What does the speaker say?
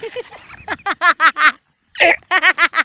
Ha ha ha ha!